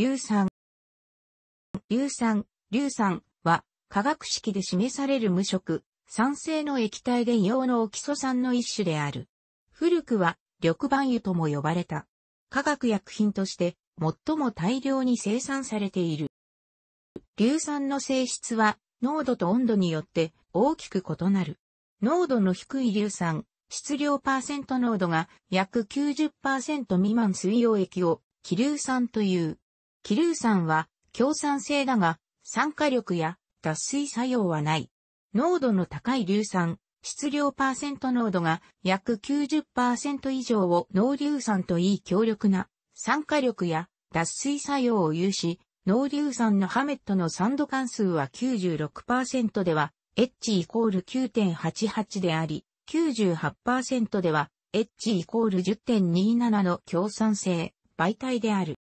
硫酸。硫酸、硫酸は化学式で示される無色、酸性の液体で硫黄のオキソ酸の一種である。古くは緑板油とも呼ばれた。化学薬品として最も大量に生産されている。硫酸の性質は濃度と温度によって大きく異なる。濃度の低い硫酸、質量パーセント濃度が約90%未満水溶液を気硫酸という。気硫酸は強酸性だが、酸化力や脱水作用はない。濃度の高い硫酸、質量パーセント濃度が約90%以上を濃硫酸といい強力な酸化力や脱水作用を有し、濃硫酸のハメットの酸度関数は96%では、H イコール9.88であり、98%では、H イコール10.27の強酸性、媒体である。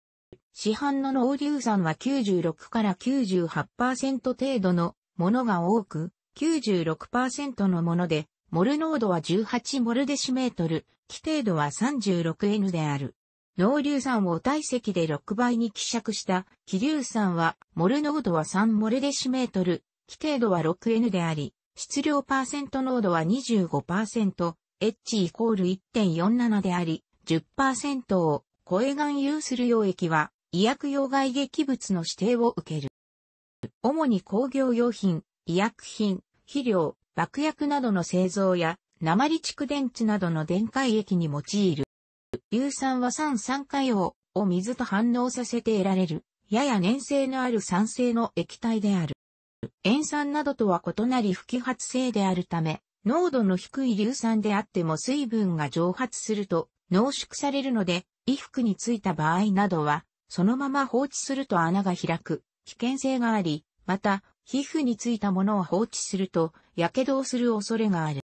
市販の濃硫酸は96から98%程度のものが多く、96%のもので、モル濃度は18モルデシメートル、規定度は 36N である。濃硫酸を体積で6倍に希釈した気硫酸は、モル濃度は3モルデシメートル、規定度は 6N であり、質量パーセント濃度は25%、H イコール1.47であり、10%を超え含有する溶液は医薬用外劇物の指定を受ける。主に工業用品、医薬品、肥料、爆薬などの製造や、鉛蓄電池などの電解液に用いる。硫酸は酸酸化用を水と反応させて得られる、やや粘性のある酸性の液体である。塩酸などとは異なり不揮発性であるため、濃度の低い硫酸であっても水分が蒸発すると濃縮されるので、衣服についた場合などはそのまま放置すると穴が開く危険性があり、また、皮膚についたものを放置すると、火傷をする恐れがある。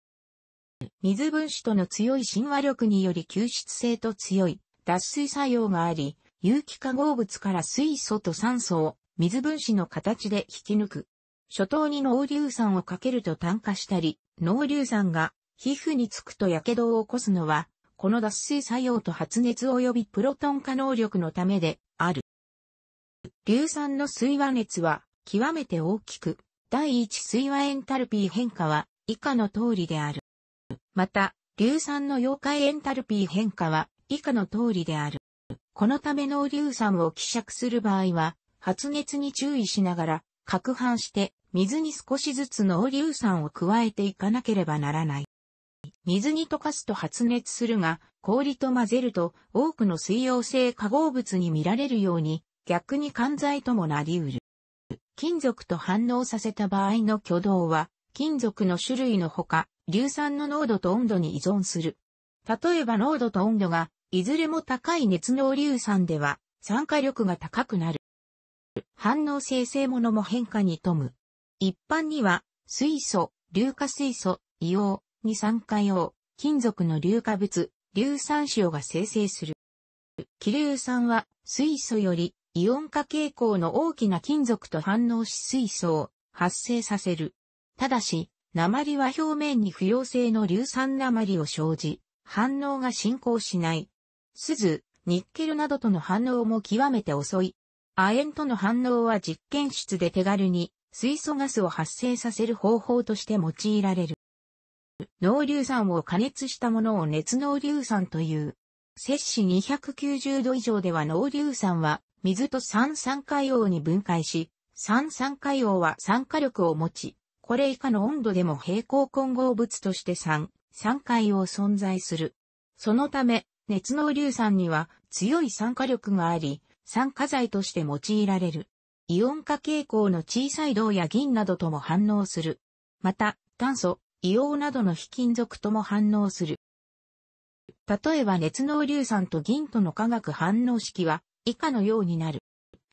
水分子との強い親和力により吸湿性と強い脱水作用があり、有機化合物から水素と酸素を水分子の形で引き抜く。初頭に濃硫酸をかけると炭化したり、濃硫酸が皮膚につくと火傷を起こすのは、この脱水作用と発熱及びプロトン化能力のためで、ある。硫酸の水和熱は極めて大きく、第一水和エンタルピー変化は以下の通りである。また、硫酸の溶解エンタルピー変化は以下の通りである。このため濃硫酸を希釈する場合は、発熱に注意しながら、攪拌して水に少しずつ濃硫酸を加えていかなければならない。水に溶かすと発熱するが、氷と混ぜると多くの水溶性化合物に見られるように逆に管剤ともなり得る。金属と反応させた場合の挙動は金属の種類のほか硫酸の濃度と温度に依存する。例えば濃度と温度がいずれも高い熱濃硫酸では酸化力が高くなる。反応生成物も変化に富む。一般には水素、硫化水素、硫黄、二酸化硫黄、金属の硫化物、硫酸塩が生成する。気硫酸は水素よりイオン化傾向の大きな金属と反応し水素を発生させる。ただし、鉛は表面に不溶性の硫酸鉛を生じ、反応が進行しない。鈴、ニッケルなどとの反応も極めて遅い。亜鉛との反応は実験室で手軽に水素ガスを発生させる方法として用いられる。濃硫酸を加熱したものを熱濃硫酸という。摂氏290度以上では濃硫酸は水と酸酸化硫に分解し、酸酸化硫は酸化力を持ち、これ以下の温度でも平行混合物として酸、酸化硫存在する。そのため、熱濃硫酸には強い酸化力があり、酸化剤として用いられる。イオン化傾向の小さい銅や銀などとも反応する。また、炭素、硫黄などの非金属とも反応する。例えば熱の硫酸と銀との化学反応式は以下のようになる。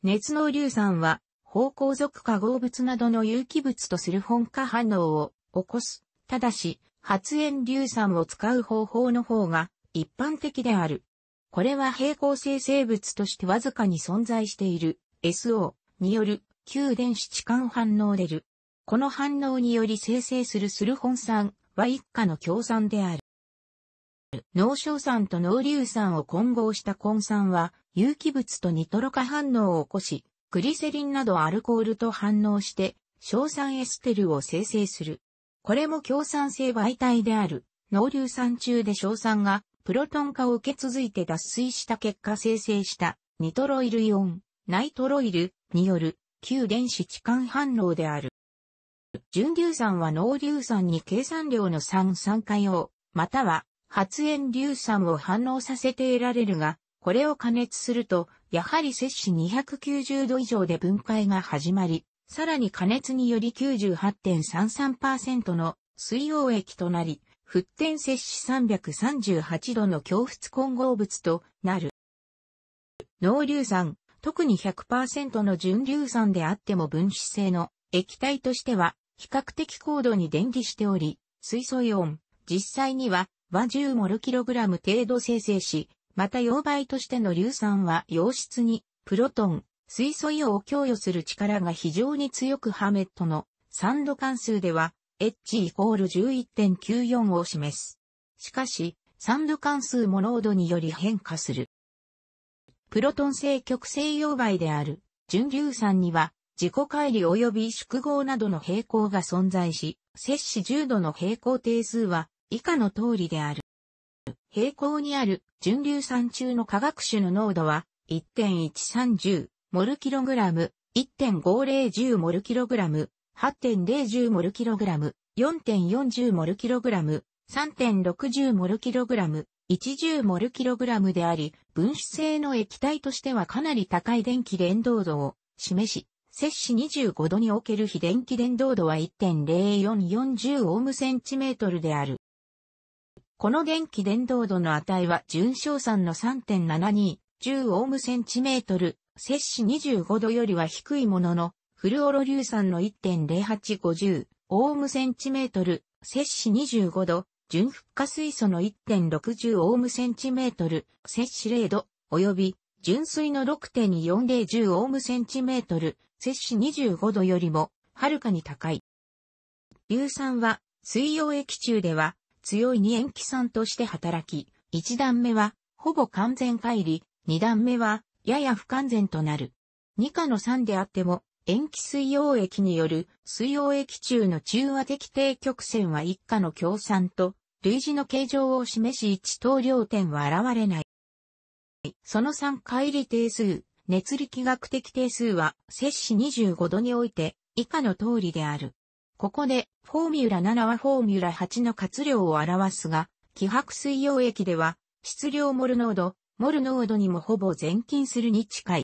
熱の硫酸は芳香属化合物などの有機物とする本化反応を起こす。ただし、発煙硫酸を使う方法の方が一般的である。これは平行性生物としてわずかに存在している SO による旧電子置換反応でる。この反応により生成するスルホン酸は一家の共産である。脳硝酸と脳硫酸を混合した根酸は有機物とニトロ化反応を起こし、グリセリンなどアルコールと反応して硝酸エステルを生成する。これも共産性媒体である脳硫酸中で硝酸がプロトン化を受け続いて脱水した結果生成したニトロイルイオン、ナイトロイルによる旧電子置換反応である。純硫酸は濃硫酸に計算量の酸酸化用、または発煙硫酸を反応させて得られるが、これを加熱すると、やはり摂氏290度以上で分解が始まり、さらに加熱により98.33%の水溶液となり、沸点摂氏338度の強沸混合物となる。濃硫酸、特に100%の純硫酸であっても分子性の液体としては比較的高度に電離しており、水素イオン、実際には和10モルキログラム程度生成し、また溶媒としての硫酸は溶質にプロトン、水素イオンを供与する力が非常に強くハメットの酸度関数では H イコール11.94を示す。しかし、酸度関数も濃度により変化する。プロトン性極性溶媒である純硫酸には自己乖離及び縮号などの平行が存在し、摂氏重度の平行定数は以下の通りである。平行にある純硫酸中の化学種の濃度は1 1 3 0モルキログラム、1.5010モルキログラム、8.010モルキログラム、4.40モルキログラム、3.60モルキログラム、10モルキログラムであり、分子性の液体としてはかなり高い電気連動度を示し、摂氏25度における非電気伝導度は1.0440オームセンチメートルである。この電気伝導度の値は純硝酸の3.72、10オームセンチメートル、摂氏25度よりは低いものの、フルオロ硫酸の1.0850オームセンチメートル、摂氏25度、純復化水素の1.60オームセンチメートル、摂氏0度、及び、純水の6.4010オームセンチメートル、摂氏25度よりも、はるかに高い。硫酸は、水溶液中では、強い二塩基酸として働き、一段目は、ほぼ完全乖離、二段目は、やや不完全となる。二価の酸であっても、塩基水溶液による水溶液中の中和的低曲線は一価の強酸と類似の形状を示し一等量点は現れない。その3乖離定数熱力学的定数は、摂氏25度において、以下の通りである。ここで、フォーミュラ7はフォーミュラ8の活量を表すが、希薄水溶液では、質量モル濃度、モル濃度にもほぼ前近するに近い。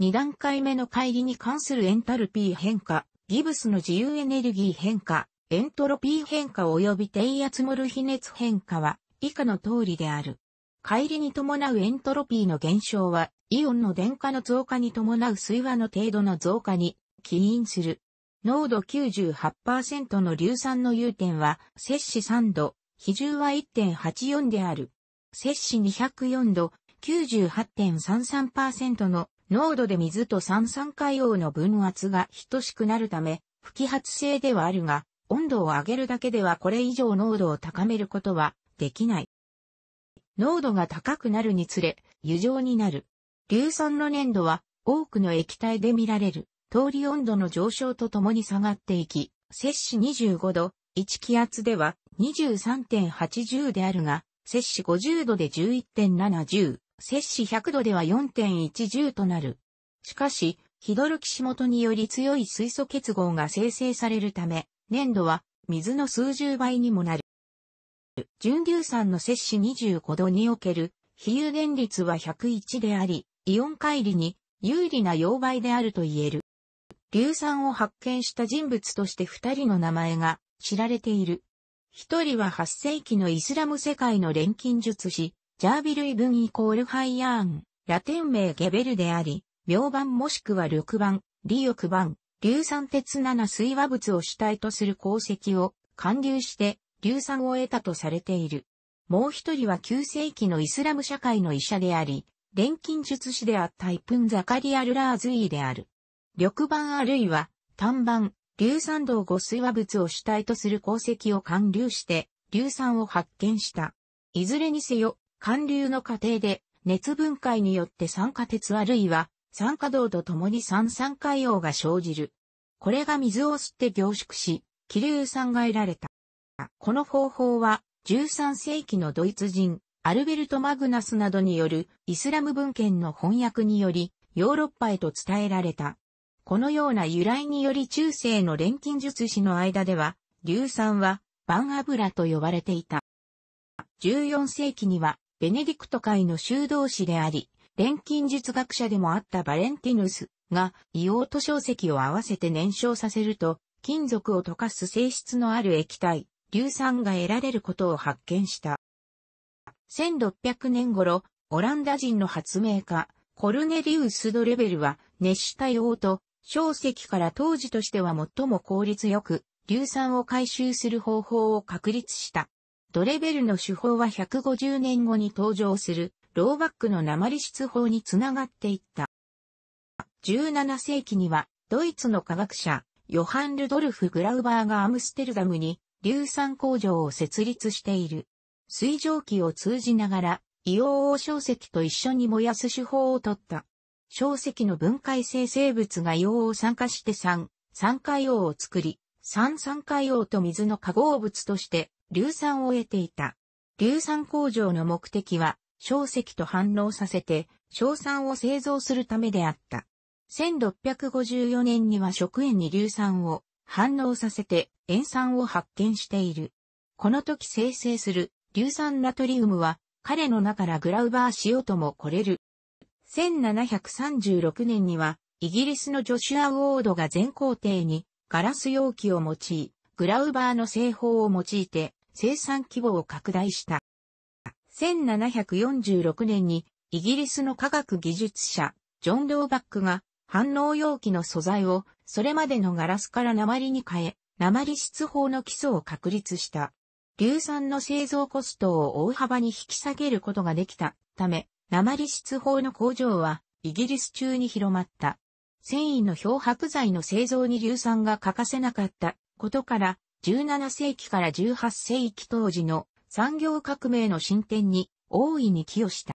2段階目の乖離に関するエンタルピー変化、ギブスの自由エネルギー変化、エントロピー変化及び低圧モル比熱変化は以下の通りである。帰りに伴うエントロピーの減少は、イオンの電荷の増加に伴う水和の程度の増加に起因する。濃度98%の硫酸の融点は、摂氏3度、比重は1.84である。摂氏204度、98.33%の濃度で水と酸酸化硫黄の分圧が等しくなるため、不揮発性ではあるが、温度を上げるだけではこれ以上濃度を高めることはできない。濃度が高くなるにつれ、油状になる。硫酸の粘度は多くの液体で見られる。通り温度の上昇とともに下がっていき、摂氏25度、1気圧では23.80であるが、摂氏50度で11.70、摂氏100度では4.10となる。しかし、ヒドルキシ元により強い水素結合が生成されるため、粘度は水の数十倍にもなる。純硫酸の摂氏25度における比喩電率は101であり、イオン乖離に有利な溶媒であると言える。硫酸を発見した人物として二人の名前が知られている。一人は8世紀のイスラム世界の錬金術師、ジャービルイブンイコールハイヤーン、ラテン名ゲベルであり、明版もしくは緑版、利翼版、硫酸鉄7水和物を主体とする鉱石を貫流して硫酸を得たとされている。もう一人は9世紀のイスラム社会の医者であり、錬金術師であったイプン・ザカリア・ルラーズイである。緑板あるいは、単板、硫酸銅五水和物を主体とする鉱石を貫流して、硫酸を発見した。いずれにせよ、貫流の過程で、熱分解によって酸化鉄あるいは、酸化銅と共に酸酸化硫黄が生じる。これが水を吸って凝縮し、気硫酸が得られた。この方法は13世紀のドイツ人、アルベルト・マグナスなどによるイスラム文献の翻訳によりヨーロッパへと伝えられた。このような由来により中世の錬金術師の間では、硫酸はバン油と呼ばれていた。14世紀にはベネディクト会の修道士であり、錬金術学者でもあったバレンティヌスが硫黄と硝石を合わせて燃焼させると、金属を溶かす性質のある液体、硫酸が得られることを発見した。1600年頃、オランダ人の発明家、コルネリウス・ドレベルは、熱した硫と、小石から当時としては最も効率よく、硫酸を回収する方法を確立した。ドレベルの手法は150年後に登場する、ローバックの鉛質法につながっていった。17世紀には、ドイツの科学者、ヨハン・ルドルフ・グラウバーがアムステルダムに硫酸工場を設立している。水蒸気を通じながら、硫黄を小石と一緒に燃やす手法をとった。小石の分解性生物が硫黄を酸化して酸、酸化硫黄を作り、酸酸化硫黄と水の化合物として硫酸を得ていた。硫酸工場の目的は、小石と反応させて、硝酸を製造するためであった。1654年には食塩に硫酸を、反応させて塩酸を発見している。この時生成する硫酸ナトリウムは彼の名からグラウバー塩とも来れる。1736年にはイギリスのジョシュア・ウォードが全工程にガラス容器を用い、グラウバーの製法を用いて生産規模を拡大した。1746年にイギリスの科学技術者、ジョン・ローバックが反応容器の素材をそれまでのガラスから鉛に変え、鉛質法の基礎を確立した。硫酸の製造コストを大幅に引き下げることができたため、鉛質法の工場はイギリス中に広まった。繊維の漂白剤の製造に硫酸が欠かせなかったことから、17世紀から18世紀当時の産業革命の進展に大いに寄与した。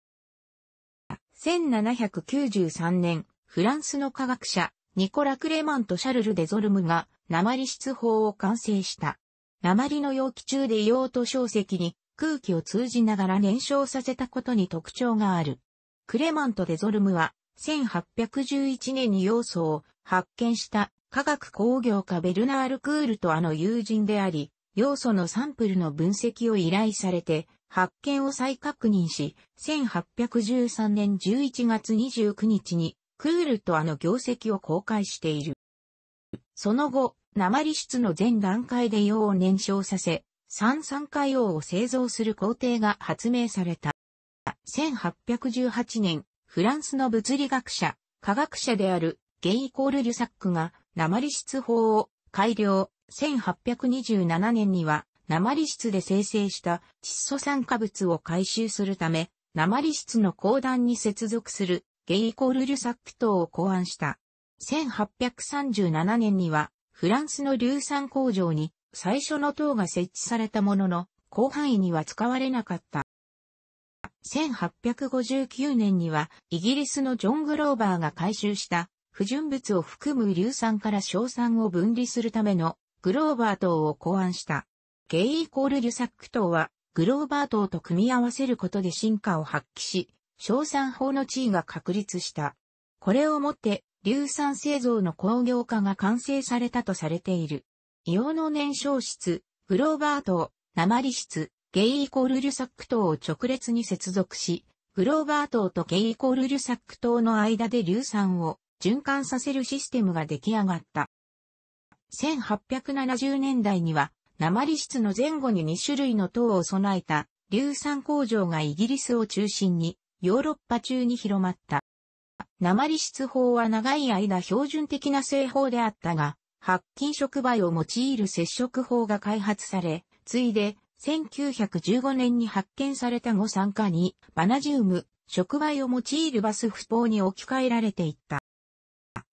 1793年、フランスの科学者、ニコラ・クレマンとシャルル・デゾルムが、鉛質法を完成した。鉛の容器中で硫黄と石に空気を通じながら燃焼させたことに特徴がある。クレマンとデゾルムは、1811年に要素を発見した科学工業家ベルナール・クールとあの友人であり、要素のサンプルの分析を依頼されて、発見を再確認し、1813年11月29日にクールとあの業績を公開している。その後、鉛質の全段階で用を燃焼させ、三酸化用を製造する工程が発明された。1818年、フランスの物理学者、科学者であるゲイ・コール・リュサックが鉛質法を改良。1827年には鉛質で生成した窒素酸化物を回収するため、鉛質の鉱弾に接続するゲイイコール・リュサック島を考案した。1837年には、フランスの硫酸工場に最初の塔が設置されたものの、広範囲には使われなかった。1859年には、イギリスのジョン・グローバーが回収した不純物を含む硫酸から硝酸を分離するためのグローバー島を考案した。ゲイイコール・リュサック島は、グローバー島と組み合わせることで進化を発揮し、硝酸法の地位が確立した。これをもって、硫酸製造の工業化が完成されたとされている。硫黄の燃焼質、グローバー糖、鉛質、ゲイイコールルサック糖を直列に接続し、グローバー糖とゲイイコールルサック糖の間で硫酸を循環させるシステムが出来上がった。1870年代には、鉛質の前後に2種類の糖を備えた硫酸工場がイギリスを中心にヨーロッパ中に広まった。鉛質法は長い間標準的な製法であったが、白金触媒を用いる接触法が開発され、ついで1915年に発見された後酸化にバナジウム、触媒を用いるバス不法に置き換えられていった。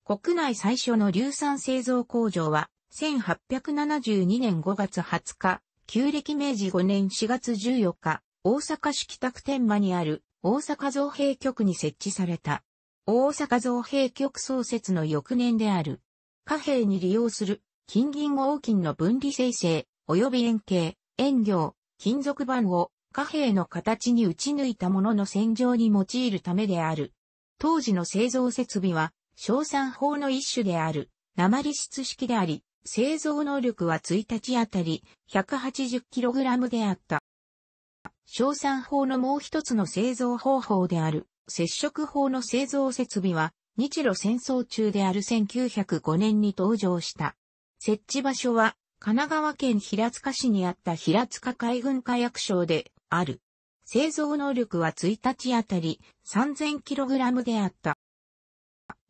国内最初の硫酸製造工場は1872年5月20日、旧暦明治5年4月14日、大阪市北区天馬にある大阪造幣局に設置された。大阪造幣局創設の翌年である。貨幣に利用する金銀合金の分離生成、及び円形、円形、金属板を貨幣の形に打ち抜いたものの洗浄に用いるためである。当時の製造設備は、小産法の一種である、鉛質式であり、製造能力は1日あたり 180kg であった。硝酸法のもう一つの製造方法である、接触法の製造設備は、日露戦争中である1905年に登場した。設置場所は、神奈川県平塚市にあった平塚海軍火薬廠である。製造能力は1日あたり 3000kg であった。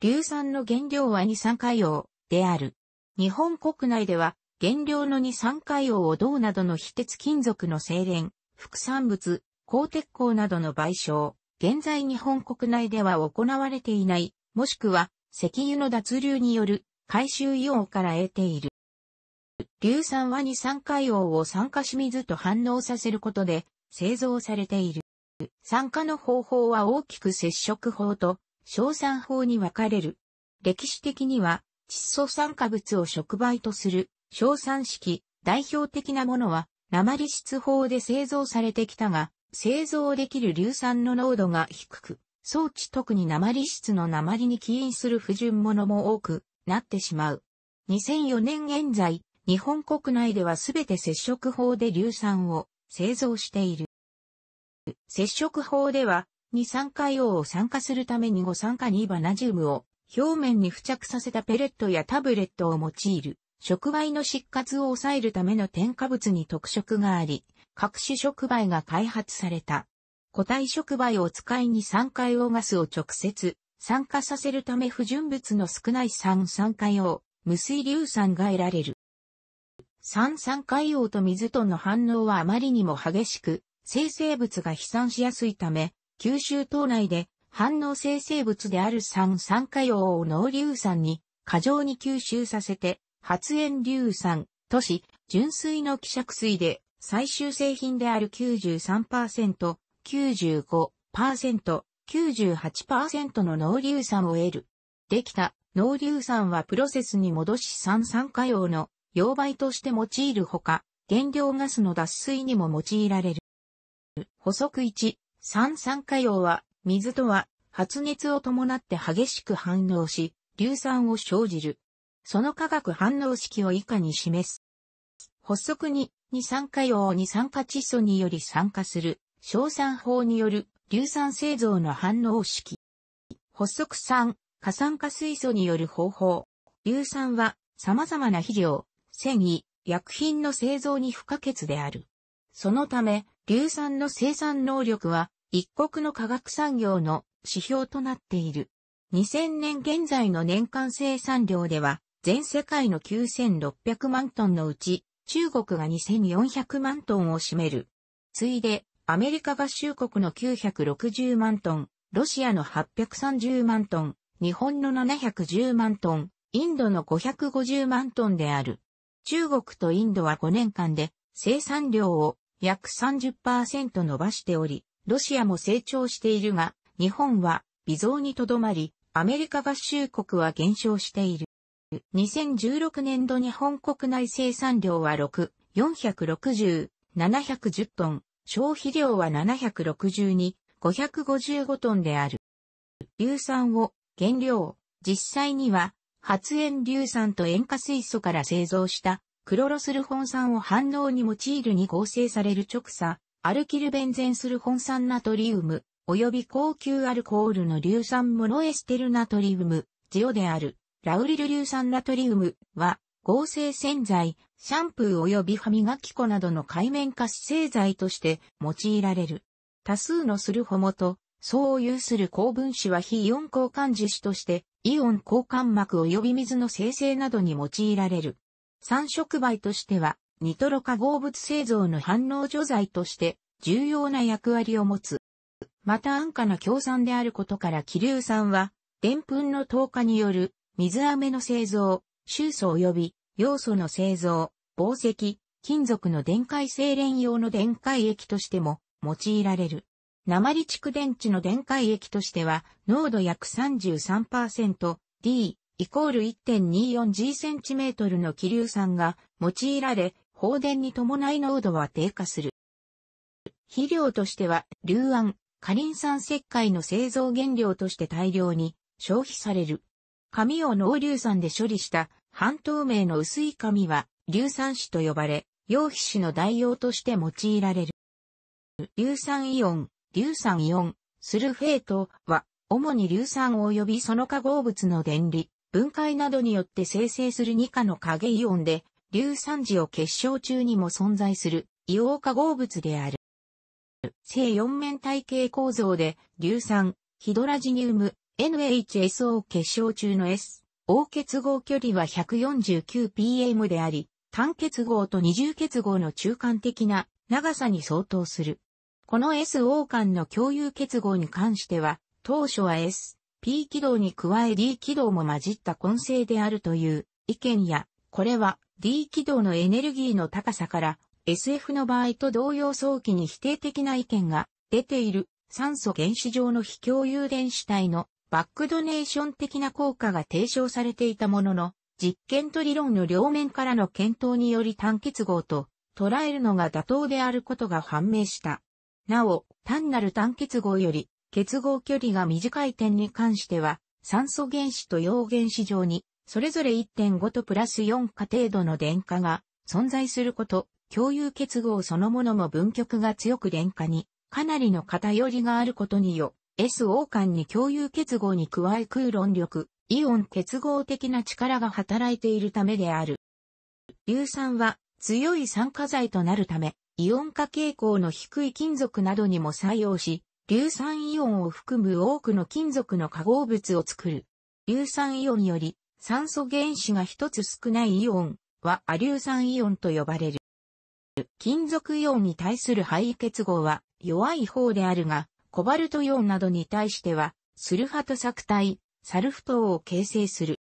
硫酸の原料は二酸化硫である。日本国内では原料の二酸化硫黄銅などの非鉄金属の精錬、副産物、鋼鉄鋼などの賠償、現在日本国内では行われていない、もしくは石油の脱流による回収オンから得ている。硫酸は二酸化硫黄を酸化清水と反応させることで製造されている。酸化の方法は大きく接触法と硝酸法に分かれる。歴史的には窒素酸化物を触媒とする硝酸式代表的なものは鉛質法で製造されてきたが、製造できる硫酸の濃度が低く、装置特に鉛質の鉛に起因する不純物も多くなってしまう。2004年現在、日本国内ではすべて接触法で硫酸を製造している。接触法では、二酸化硫黄を酸化するために五酸化二バナジウムを表面に付着させたペレットやタブレットを用いる。触媒の失活を抑えるための添加物に特色があり、各種触媒が開発された。固体触媒を使いに酸化用ガスを直接酸化させるため不純物の少ない酸酸化用、無水硫酸が得られる。酸酸化硫黄と水との反応はあまりにも激しく、生成物が飛散しやすいため、吸収島内で反応生成物である酸酸化硫黄を濃硫酸に過剰に吸収させて発煙硫酸、都市、純水の希釈水で最終製品である93%、95%、98%の濃硫酸を得る。できた濃硫酸はプロセスに戻し酸酸化用の溶媒として用いるほか、原料ガスの脱水にも用いられる。補足1、酸酸化用は水とは発熱を伴って激しく反応し、硫酸を生じる。その化学反応式を以下に示す。発足に二酸化用二酸化窒素により酸化する、硝酸法による硫酸製造の反応式。発足酸、過酸化水素による方法。硫酸は様々な肥料、繊維、薬品の製造に不可欠である。そのため、硫酸の生産能力は一国の化学産業の指標となっている。2000年現在の年間生産量では、全世界の9600万トンのうち、中国が2400万トンを占める。次いで、アメリカ合衆国の960万トン、ロシアの830万トン、日本の710万トン、インドの550万トンである。中国とインドは5年間で生産量を約30%伸ばしており、ロシアも成長しているが、日本は微増にとどまり、アメリカ合衆国は減少している。2016年度日本国内生産量は6、460、710トン、消費量は762、555トンである。硫酸を原料、実際には発煙硫酸と塩化水素から製造したクロロスル本酸を反応に用いるに合成される直鎖、アルキルベンゼンスル本酸ナトリウム、及び高級アルコールの硫酸モノエステルナトリウム、ジオである。ラウリル硫酸ナトリウムは合成洗剤、シャンプー及び歯磨き粉などの界面化性剤として用いられる。多数のするホモと、相を有する高分子は非イオン交換樹脂として、イオン交換膜及び水の生成などに用いられる。三触媒としては、ニトロ化合物製造の反応除剤として重要な役割を持つ。また安価な強酸であることから気硫酸は、デンプンの透過による水飴の製造、臭素及び要素の製造、宝石、金属の電解精錬用の電解液としても用いられる。鉛蓄電池の電解液としては、濃度約 33%D イコール 1.24G cm の気流酸が用いられ、放電に伴い濃度は低下する。肥料としては、硫酸、カリン酸石灰の製造原料として大量に消費される。紙を濃硫酸で処理した半透明の薄い紙は硫酸紙と呼ばれ、溶皮紙の代用として用いられる。硫酸イオン、硫酸イオン、スルフェートは、主に硫酸及びその化合物の電離、分解などによって生成する2価の影イオンで、硫酸時を結晶中にも存在する硫黄化合物である。正四面体系構造で、硫酸、ヒドラジニウム、NHSO 結晶中の S、O 結合距離は 149pm であり、単結合と二重結合の中間的な長さに相当する。この SO 間の共有結合に関しては、当初は S、P 軌道に加え D 軌道も混じった混成であるという意見や、これは D 軌道のエネルギーの高さから SF の場合と同様早期に否定的な意見が出ている酸素原子上の非共有電子体のバックドネーション的な効果が提唱されていたものの、実験と理論の両面からの検討により単結合と捉えるのが妥当であることが判明した。なお、単なる単結合より結合距離が短い点に関しては、酸素原子と陽原子上に、それぞれ1.5とプラス4か程度の電荷が存在すること、共有結合そのものも分極が強く電荷に、かなりの偏りがあることによ SO 間に共有結合に加え空論力、イオン結合的な力が働いているためである。硫酸は強い酸化剤となるため、イオン化傾向の低い金属などにも採用し、硫酸イオンを含む多くの金属の化合物を作る。硫酸イオンより酸素原子が一つ少ないイオンはア硫酸イオンと呼ばれる。金属イオンに対する配位結合は弱い方であるが、コバルトイオンなどに対しては、スルファト作体、サルフトを形成する。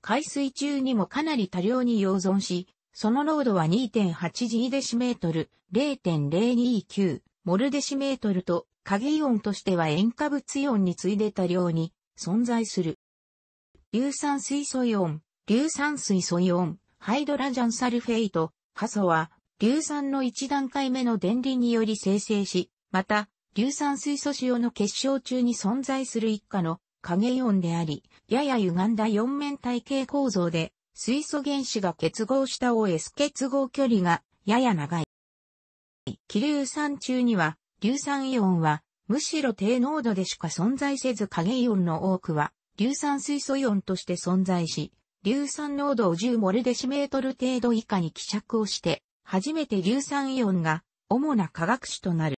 海水中にもかなり多量に溶存し、その濃度は 2.8G デシメートル、0.029モルデシメートルと、影イオンとしては塩化物イオンに次いで多量に存在する。硫酸水素イオン、硫酸水素イオン、ハイドラジャンサルフェイト、ハソは、硫酸の一段階目の電離により生成し、また、硫酸水素塩の結晶中に存在する一家の影イオンであり、やや歪んだ四面体系構造で、水素原子が結合した OS 結合距離がやや長い。気硫酸中には、硫酸イオンは、むしろ低濃度でしか存在せず影イオンの多くは、硫酸水素イオンとして存在し、硫酸濃度を10モルデシメートル程度以下に希釈をして、初めて硫酸イオンが主な化学種となる。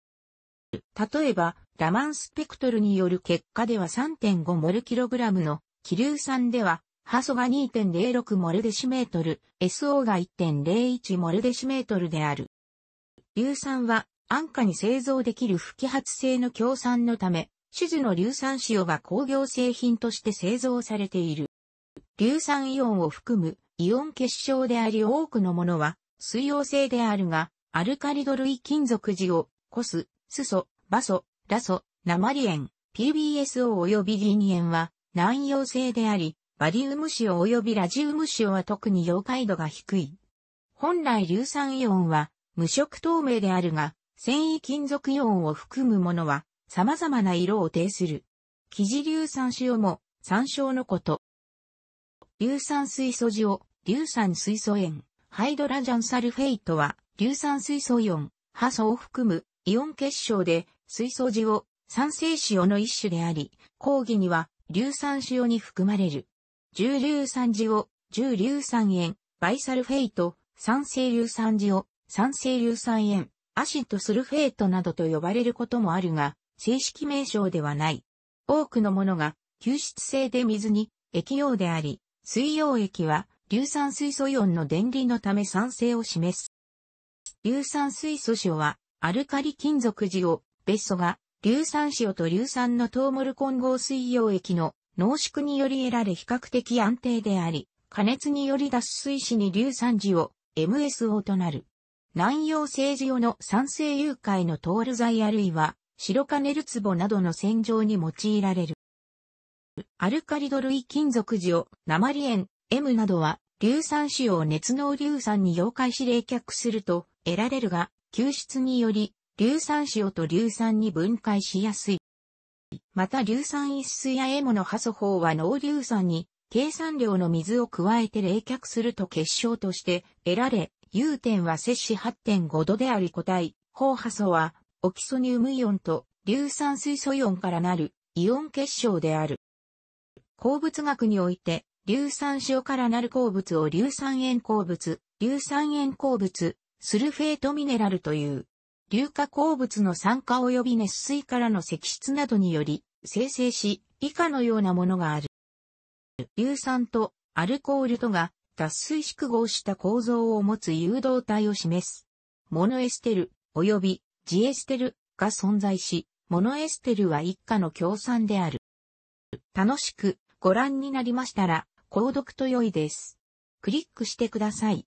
例えば、ラマンスペクトルによる結果では3 5キログラムの気硫酸では、ハソが2 0 6シメートル、SO が1 0 1シメートルである。硫酸は安価に製造できる不揮発性の強酸のため、種子の硫酸塩が工業製品として製造されている。硫酸イオンを含むイオン結晶であり多くのものは水溶性であるが、アルカリド類金属時を、コス、ス素、バソ、ラソ、ナマリエン、PBSO 及び銀塩は難溶性であり、バリウム塩及びラジウム塩は特に溶解度が低い。本来硫酸イオンは無色透明であるが、繊維金属イオンを含むものは様々な色を呈する。生地硫酸塩も参照のこと。硫酸水素塩、硫酸水素塩、ハイドラジャンサルフェイトは硫酸水素イオン、波素を含むイオン結晶で水素塩、酸性塩の一種であり、抗議には、硫酸塩に含まれる。重硫酸塩、重硫酸塩、バイサルフェイト、酸性硫酸塩、酸性硫酸塩、アシットスルフェイトなどと呼ばれることもあるが、正式名称ではない。多くのものが、吸湿性で水に、液溶であり、水溶液は、硫酸水素イオンの電離のため酸性を示す。硫酸水素塩は、アルカリ金属塩、ベッソが、硫酸塩と硫酸のトウモル混合水溶液の濃縮により得られ比較的安定であり、加熱により脱水死に硫酸塩、MSO となる。南洋製塩の酸性融解のトール剤あるいは、白カネル壺などの洗浄に用いられる。アルカリド類金属塩、鉛塩、M などは、硫酸塩を熱濃硫酸に溶解し冷却すると得られるが、救出により硫酸塩と硫酸に分解しやすい。また硫酸一水やエモの破素法は濃硫酸に計算量の水を加えて冷却すると結晶として得られ、融点は摂氏8.5度であり固体、高破素はオキソニウムイオンと硫酸水素イオンからなるイオン結晶である。鉱物学において、硫酸塩からなる鉱物を硫酸塩鉱物、硫酸塩鉱物、スルフェートミネラルという。硫化鉱物の酸化及び熱水からの積出などにより、生成し、以下のようなものがある。硫酸とアルコールとが脱水縮合した構造を持つ誘導体を示す。モノエステル及びジエステルが存在し、モノエステルは一家の共産である。楽しくご覧になりましたら、購読と良いです。クリックしてください。